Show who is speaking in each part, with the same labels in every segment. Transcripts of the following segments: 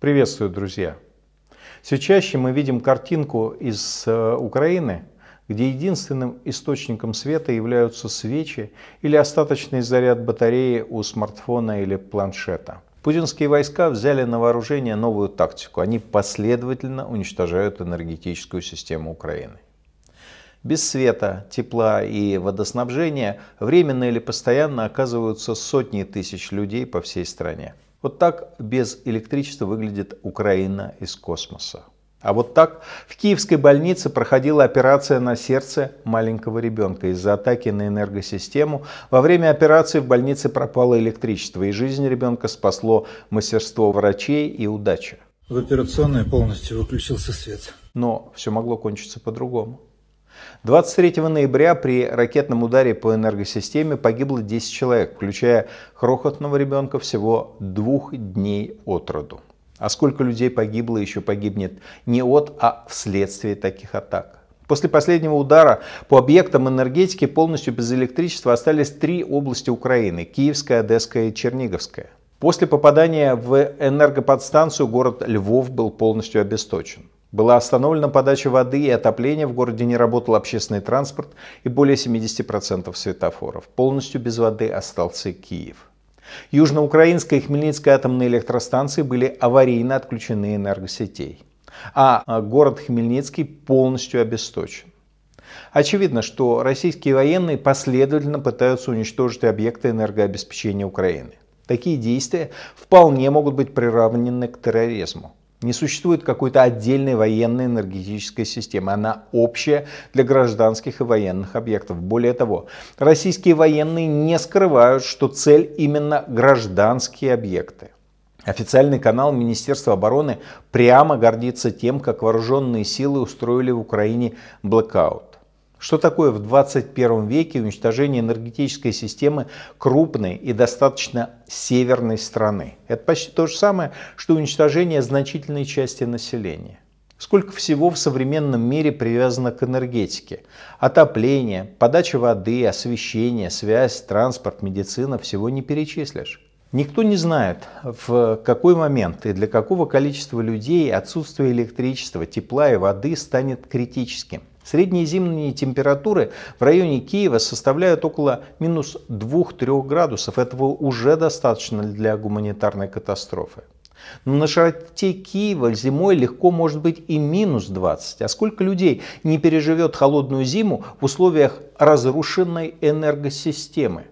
Speaker 1: Приветствую, друзья! Все чаще мы видим картинку из э, Украины, где единственным источником света являются свечи или остаточный заряд батареи у смартфона или планшета. Путинские войска взяли на вооружение новую тактику. Они последовательно уничтожают энергетическую систему Украины. Без света, тепла и водоснабжения временно или постоянно оказываются сотни тысяч людей по всей стране. Вот так без электричества выглядит Украина из космоса. А вот так в киевской больнице проходила операция на сердце маленького ребенка из-за атаки на энергосистему. Во время операции в больнице пропало электричество, и жизнь ребенка спасло мастерство врачей и удача. В операционной полностью выключился свет. Но все могло кончиться по-другому. 23 ноября при ракетном ударе по энергосистеме погибло 10 человек, включая крохотного ребенка всего двух дней от роду. А сколько людей погибло, еще погибнет не от, а вследствие таких атак. После последнего удара по объектам энергетики полностью без электричества остались три области Украины – Киевская, Одесская и Черниговская. После попадания в энергоподстанцию город Львов был полностью обесточен. Была остановлена подача воды и отопления, в городе не работал общественный транспорт и более 70% светофоров. Полностью без воды остался Киев. Южноукраинская и Хмельницкая атомные электростанции были аварийно отключены энергосетей. А, а город Хмельницкий полностью обесточен. Очевидно, что российские военные последовательно пытаются уничтожить объекты энергообеспечения Украины. Такие действия вполне могут быть приравнены к терроризму. Не существует какой-то отдельной военной энергетической системы. Она общая для гражданских и военных объектов. Более того, российские военные не скрывают, что цель именно гражданские объекты. Официальный канал Министерства обороны прямо гордится тем, как вооруженные силы устроили в Украине блокаут. Что такое в 21 веке уничтожение энергетической системы крупной и достаточно северной страны? Это почти то же самое, что уничтожение значительной части населения. Сколько всего в современном мире привязано к энергетике? Отопление, подача воды, освещение, связь, транспорт, медицина – всего не перечислишь. Никто не знает, в какой момент и для какого количества людей отсутствие электричества, тепла и воды станет критическим. Средние зимние температуры в районе Киева составляют около минус 2-3 градусов. Этого уже достаточно для гуманитарной катастрофы. Но на широте Киева зимой легко может быть и минус 20. А сколько людей не переживет холодную зиму в условиях разрушенной энергосистемы?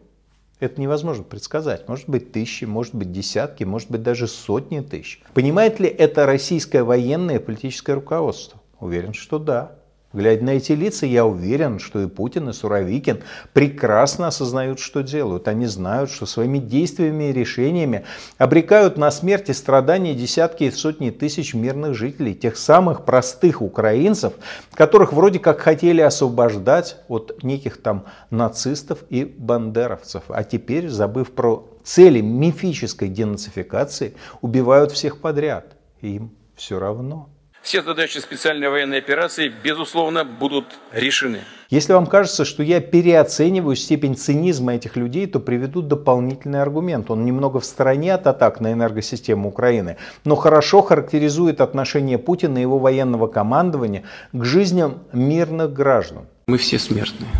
Speaker 1: Это невозможно предсказать. Может быть тысячи, может быть десятки, может быть даже сотни тысяч. Понимает ли это российское военное и политическое руководство? Уверен, что да. Глядя на эти лица, я уверен, что и Путин, и Суровикин прекрасно осознают, что делают. Они знают, что своими действиями и решениями обрекают на смерть и страдания десятки и сотни тысяч мирных жителей, тех самых простых украинцев, которых вроде как хотели освобождать от неких там нацистов и бандеровцев. А теперь, забыв про цели мифической денацификации, убивают всех подряд. Им все равно. Все задачи специальной военной операции, безусловно, будут решены. Если вам кажется, что я переоцениваю степень цинизма этих людей, то приведу дополнительный аргумент. Он немного в стороне от атак на энергосистему Украины, но хорошо характеризует отношение Путина и его военного командования к жизням мирных граждан. Мы все смертные,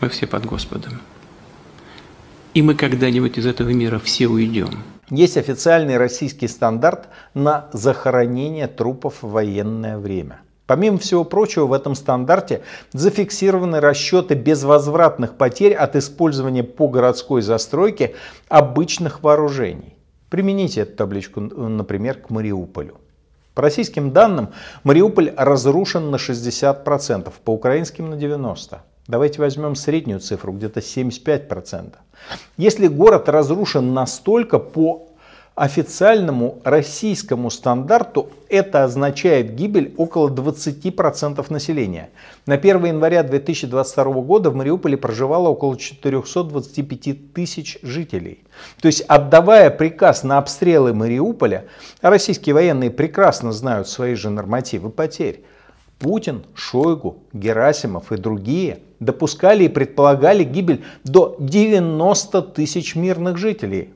Speaker 1: мы все под Господом. И мы когда-нибудь из этого мира все уйдем. Есть официальный российский стандарт на захоронение трупов в военное время. Помимо всего прочего, в этом стандарте зафиксированы расчеты безвозвратных потерь от использования по городской застройке обычных вооружений. Примените эту табличку, например, к Мариуполю. По российским данным, Мариуполь разрушен на 60%, по украинским на 90%. Давайте возьмем среднюю цифру, где-то 75%. Если город разрушен настолько по официальному российскому стандарту, это означает гибель около 20% населения. На 1 января 2022 года в Мариуполе проживало около 425 тысяч жителей. То есть отдавая приказ на обстрелы Мариуполя, российские военные прекрасно знают свои же нормативы потерь. Путин, Шойгу, Герасимов и другие допускали и предполагали гибель до 90 тысяч мирных жителей.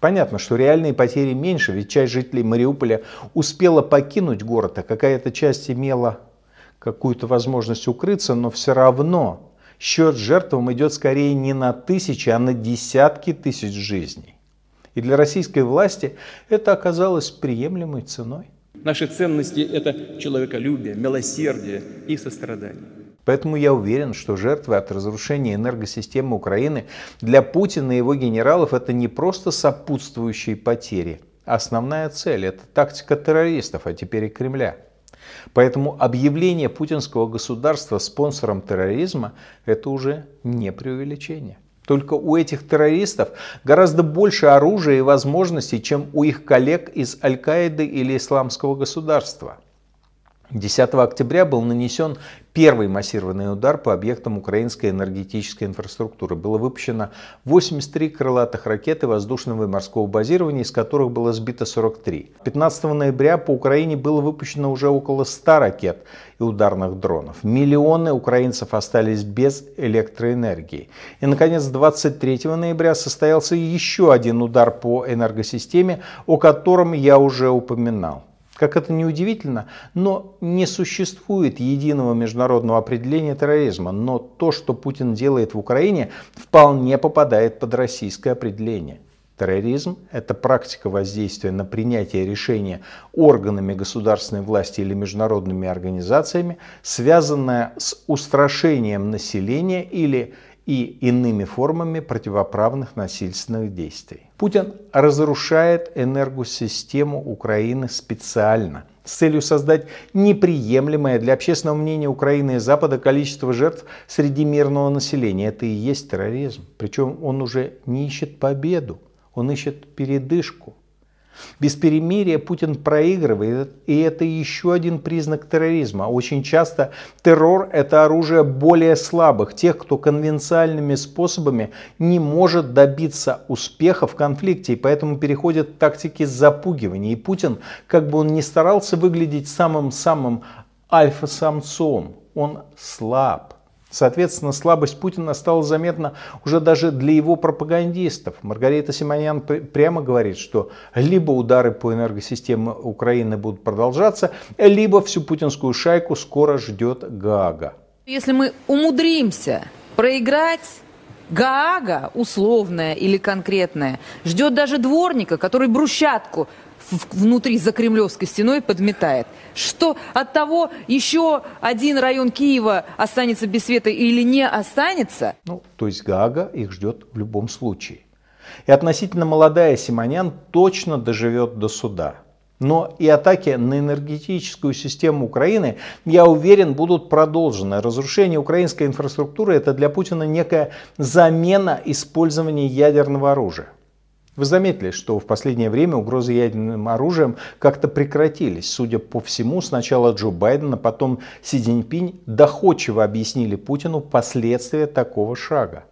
Speaker 1: Понятно, что реальные потери меньше, ведь часть жителей Мариуполя успела покинуть город, а какая-то часть имела какую-то возможность укрыться, но все равно счет жертвам идет скорее не на тысячи, а на десятки тысяч жизней. И для российской власти это оказалось приемлемой ценой. Наши ценности – это человеколюбие, милосердие и сострадание. Поэтому я уверен, что жертвы от разрушения энергосистемы Украины для Путина и его генералов это не просто сопутствующие потери. Основная цель – это тактика террористов, а теперь и Кремля. Поэтому объявление путинского государства спонсором терроризма – это уже не преувеличение. Только у этих террористов гораздо больше оружия и возможностей, чем у их коллег из Аль-Каиды или Исламского государства. 10 октября был нанесен первый массированный удар по объектам украинской энергетической инфраструктуры. Было выпущено 83 крылатых ракеты воздушного и морского базирования, из которых было сбито 43. 15 ноября по Украине было выпущено уже около 100 ракет и ударных дронов. Миллионы украинцев остались без электроэнергии. И, наконец, 23 ноября состоялся еще один удар по энергосистеме, о котором я уже упоминал. Как это не удивительно, но не существует единого международного определения терроризма, но то, что Путин делает в Украине, вполне попадает под российское определение. Терроризм – это практика воздействия на принятие решения органами государственной власти или международными организациями, связанная с устрашением населения или и иными формами противоправных насильственных действий. Путин разрушает энергосистему Украины специально – с целью создать неприемлемое для общественного мнения Украины и Запада количество жертв среди мирного населения. Это и есть терроризм. Причем он уже не ищет победу, он ищет передышку. Без перемирия Путин проигрывает, и это еще один признак терроризма. Очень часто террор – это оружие более слабых, тех, кто конвенциальными способами не может добиться успеха в конфликте, и поэтому переходит к тактике запугивания. И Путин, как бы он ни старался выглядеть самым-самым альфа-самцом, он слаб. Соответственно, слабость Путина стала заметна уже даже для его пропагандистов. Маргарита Симоньян прямо говорит, что либо удары по энергосистеме Украины будут продолжаться, либо всю путинскую шайку скоро ждет Гаага. Если мы умудримся проиграть Гаага, условная или конкретная, ждет даже дворника, который брусчатку внутри за Кремлевской стеной подметает. Что от того еще один район Киева останется без света или не останется? Ну, то есть Гага их ждет в любом случае. И относительно молодая Симонян точно доживет до суда. Но и атаки на энергетическую систему Украины, я уверен, будут продолжены. Разрушение украинской инфраструктуры – это для Путина некая замена использования ядерного оружия. Вы заметили, что в последнее время угрозы ядерным оружием как-то прекратились. Судя по всему, сначала Джо Байден, а потом Си Цзиньпинь доходчиво объяснили Путину последствия такого шага.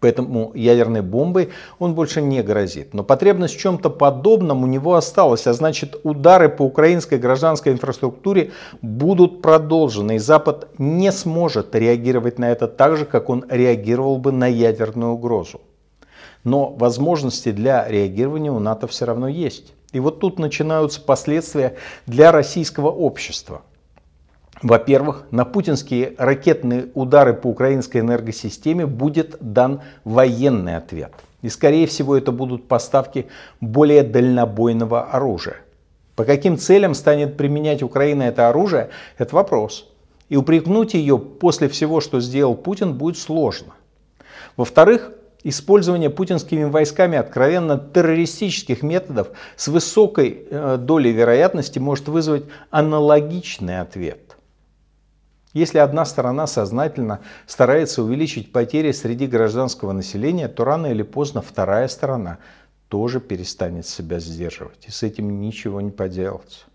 Speaker 1: Поэтому ядерной бомбой он больше не грозит. Но потребность в чем-то подобном у него осталась, а значит удары по украинской гражданской инфраструктуре будут продолжены. И Запад не сможет реагировать на это так же, как он реагировал бы на ядерную угрозу но возможности для реагирования у НАТО все равно есть. И вот тут начинаются последствия для российского общества. Во-первых, на путинские ракетные удары по украинской энергосистеме будет дан военный ответ. И скорее всего это будут поставки более дальнобойного оружия. По каким целям станет применять Украина это оружие, это вопрос. И упрекнуть ее после всего, что сделал Путин, будет сложно. Во-вторых, использование путинскими войсками откровенно террористических методов с высокой э, долей вероятности может вызвать аналогичный ответ. Если одна сторона сознательно старается увеличить потери среди гражданского населения, то рано или поздно вторая сторона тоже перестанет себя сдерживать. И с этим ничего не поделать.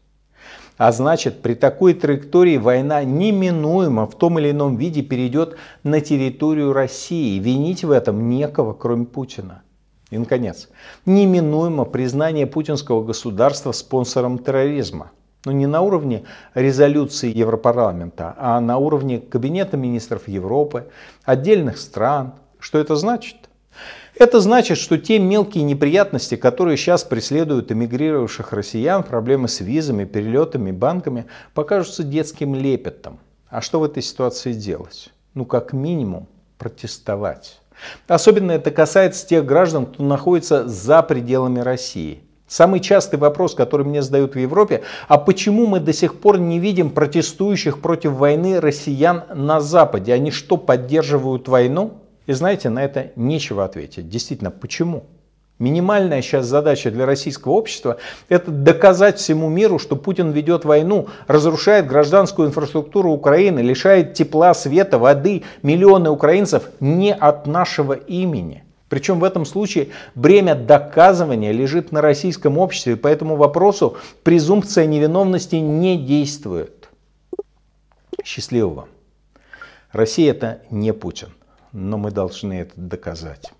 Speaker 1: А значит, при такой траектории война неминуемо в том или ином виде перейдет на территорию России. Винить в этом некого, кроме Путина. И, наконец, неминуемо признание путинского государства спонсором терроризма. Но ну, не на уровне резолюции Европарламента, а на уровне Кабинета министров Европы, отдельных стран. Что это значит? Это значит, что те мелкие неприятности, которые сейчас преследуют эмигрировавших россиян, проблемы с визами, перелетами, банками, покажутся детским лепетом. А что в этой ситуации делать? Ну, как минимум, протестовать. Особенно это касается тех граждан, кто находится за пределами России. Самый частый вопрос, который мне задают в Европе, а почему мы до сих пор не видим протестующих против войны россиян на Западе? Они что, поддерживают войну? И знаете, на это нечего ответить. Действительно, почему? Минимальная сейчас задача для российского общества – это доказать всему миру, что Путин ведет войну, разрушает гражданскую инфраструктуру Украины, лишает тепла, света, воды миллионы украинцев не от нашего имени. Причем в этом случае бремя доказывания лежит на российском обществе, и по этому вопросу презумпция невиновности не действует. Счастливого вам. Россия это не Путин но мы должны это доказать.